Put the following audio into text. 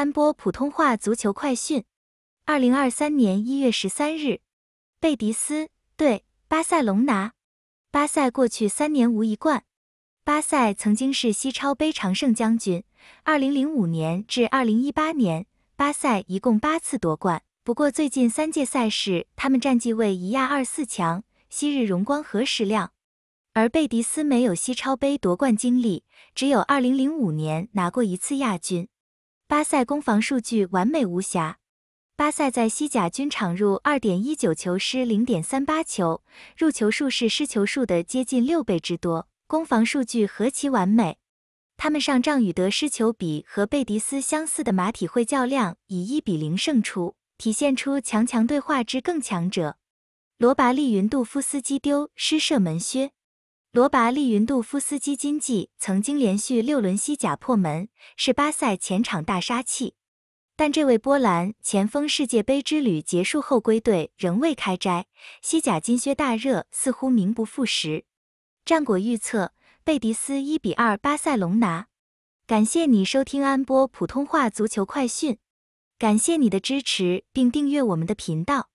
三播普通话足球快讯。二零二三年一月十三日，贝蒂斯对巴塞隆拿。巴塞过去三年无一冠。巴塞曾经是西超杯常胜将军，二零零五年至二零一八年，巴塞一共八次夺冠。不过最近三届赛事，他们战绩为一亚二四强。昔日荣光何时亮？而贝蒂斯没有西超杯夺冠经历，只有二零零五年拿过一次亚军。巴塞攻防数据完美无瑕。巴塞在西甲均场入二点一九球失零点三八球，入球数是失球数的接近六倍之多，攻防数据何其完美！他们上仗与得失球比和贝迪斯相似的马体会较量，以一比零胜出，体现出强强对话之更强者。罗拔利云杜夫斯基丢失射门靴。罗拔利云杜夫斯基金季曾经连续六轮西甲破门，是巴塞前场大杀器。但这位波兰前锋世界杯之旅结束后归队，仍未开斋，西甲金靴大热似乎名不副实。战果预测：贝迪斯一比二巴塞隆拿。感谢你收听安波普通话足球快讯，感谢你的支持并订阅我们的频道。